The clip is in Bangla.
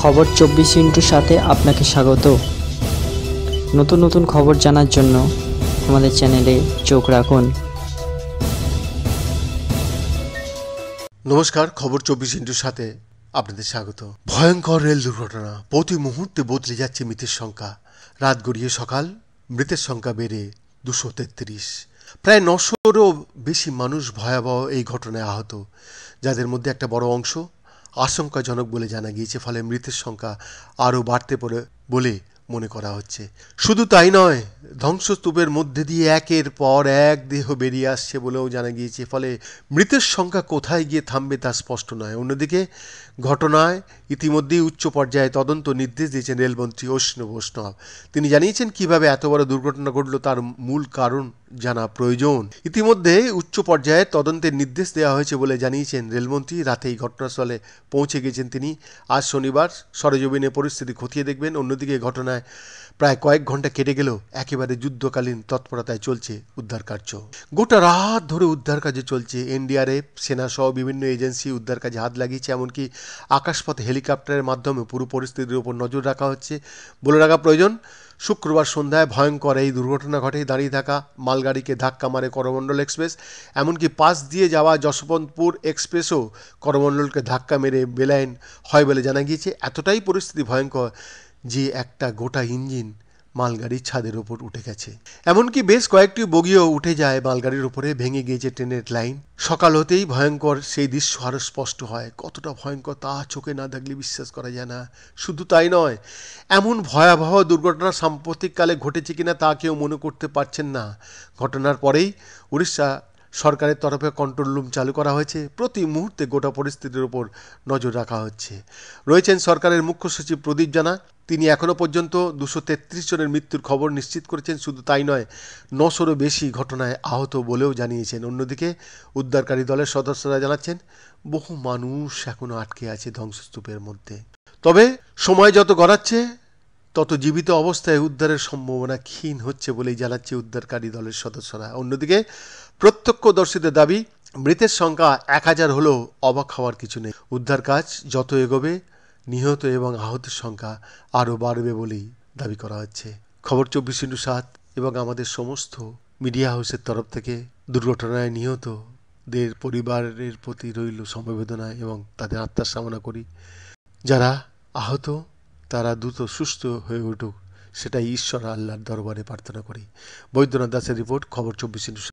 খবর চব্বিশ ইন্টুর সাথে আপনাকে স্বাগত নতুন নতুন খবর জানার জন্য আমাদের চ্যানেলে চোখ রাখুন নমস্কার খবর চব্বিশ ইন্টুর সাথে আপনাদের স্বাগত ভয়ঙ্কর রেল দুর্ঘটনা প্রতি মুহূর্তে বদলে যাচ্ছে মৃতের সংখ্যা রাত গড়িয়ে সকাল মৃতের সংখ্যা বেড়ে দুশো তেত্রিশ প্রায় নশোরও বেশি মানুষ ভয়াবহ এই ঘটনায় আহত যাদের মধ্যে একটা বড় অংশ আশঙ্কাজনক বলে জানা গিয়েছে ফলে মৃতের সংখ্যা আরও বাড়তে পারে বলে মনে করা হচ্ছে শুধু তাই নয় ধ্বংসস্তূপের মধ্যে দিয়ে একের পর এক দেহ বেরিয়ে আসছে বলেও জানা গিয়েছে ফলে মৃতের সংখ্যা কোথায় গিয়ে থামবে তা স্পষ্ট নয় অন্যদিকে ঘটনায় ইতিমধ্যেই উচ্চ পর্যায়ে তদন্ত নির্দেশ দিয়েছেন রেলমন্ত্রী অশ্ন বৈষ্ণব তিনি জানিয়েছেন কিভাবে এত বড় দুর্ঘটনা ঘটল তার মূল কারণ জানা প্রয়োজন ইতিমধ্যে উচ্চ পর্যায়ে তদন্তের নির্দেশ দেওয়া হয়েছে বলে জানিয়েছেন রেলমন্ত্রী রাতেই ঘটনাস্থলে পৌঁছে গেছেন তিনি আজ শনিবার সরজমিনে পরিস্থিতি খতিয়ে দেখবেন অন্যদিকে ঘটনায় প্রায় কয়েক ঘন্টা কেটে গেলেও একেবারে মিয়ানমারে যুদ্ধকালীন তৎপরতায় চলছে উদ্ধার কার্য গোটা রাত ধরে উদ্ধার কাজে চলছে এনডিআরএফ সেনা সহ বিভিন্ন এজেন্সি উদ্ধার কাজে হাত লাগিয়েছে এমনকি আকাশপথে হেলিকপ্টারের মাধ্যমে পুরো পরিস্থিতির উপর নজর রাখা হচ্ছে বলে রাখা প্রয়োজন শুক্রবার সন্ধ্যায় ভয়ঙ্কর এই দুর্ঘটনা ঘটে দাঁড়িয়ে থাকা মালগাড়িকে ধাক্কা মারে করমণ্ডল এক্সপ্রেস এমনকি পাশ দিয়ে যাওয়া যশবন্তপুর এক্সপ্রেসও করমণ্ডলকে ধাক্কা মেরে বেলাইন হয় বলে জানা গিয়েছে এতটাই পরিস্থিতি ভয়ঙ্কর যে একটা গোটা ইঞ্জিন মালগাড়ির ছাদের ওপর উঠে গেছে এমনকি বেশ কয়েকটি বগিও উঠে যায় মালগাড়ির উপরে ভেঙে গিয়েছে ট্রেনের লাইন সকাল হতেই ভয়ঙ্কর সেই দৃশ্য আরও স্পষ্ট হয় কতটা ভয়ঙ্কর তা চোখে না থাকলে বিশ্বাস করা যায় না শুধু তাই নয় এমন ভয়াবহ দুর্ঘটনা সাম্প্রতিককালে ঘটেছে কিনা তা কেউ মনে করতে পারছেন না ঘটনার পরেই উড়িষ্যা সরকারের তরফে কন্ট্রোল রুম চালু করা হয়েছে প্রতি মুহূর্তে গোটা পরিস্থিতির ওপর নজর রাখা হচ্ছে রয়েছেন সরকারের মুখ্য সচিব প্রদীপ জানা তিনি এখনও পর্যন্ত দুশো তেত্রিশ জনের মৃত্যুর খবর নিশ্চিত করেছেন শুধু তাই নয় নশোরও বেশি ঘটনায় আহত বলেও জানিয়েছেন অন্যদিকে উদ্ধারকারী দলের সদস্যরা জানাচ্ছেন বহু মানুষ এখনও আটকে আছে ধ্বংসস্তূপের মধ্যে তবে সময় যত গড়াচ্ছে তত জীবিত অবস্থায় উদ্ধারের সম্ভাবনা ক্ষীণ হচ্ছে বলেই জানাচ্ছে উদ্ধারকারী দলের সদস্যরা অন্যদিকে প্রত্যক্ষদর্শীদের দাবি মৃতের সংখ্যা এক হাজার হলেও অবাক হওয়ার কিছু নেই উদ্ধার কাজ যত এগোবে নিহত এবং আহতের সংখ্যা আরও বাড়বে বলেই দাবি করা হচ্ছে খবর চব্বিশ ইন্টু সাত এবং আমাদের সমস্ত মিডিয়া হাউসের তরফ থেকে দুর্ঘটনায় নিহতদের পরিবারের প্রতি রইল সমবেদনা এবং তাদের আত্মার সামনা করি যারা আহত তারা দ্রুত সুস্থ হয়ে উঠুক সেটাই ঈশ্বর আল্লাহর দরবারে প্রার্থনা করি বৈদ্যনাথ দাসের রিপোর্ট খবর চব্বিশ ইন্টু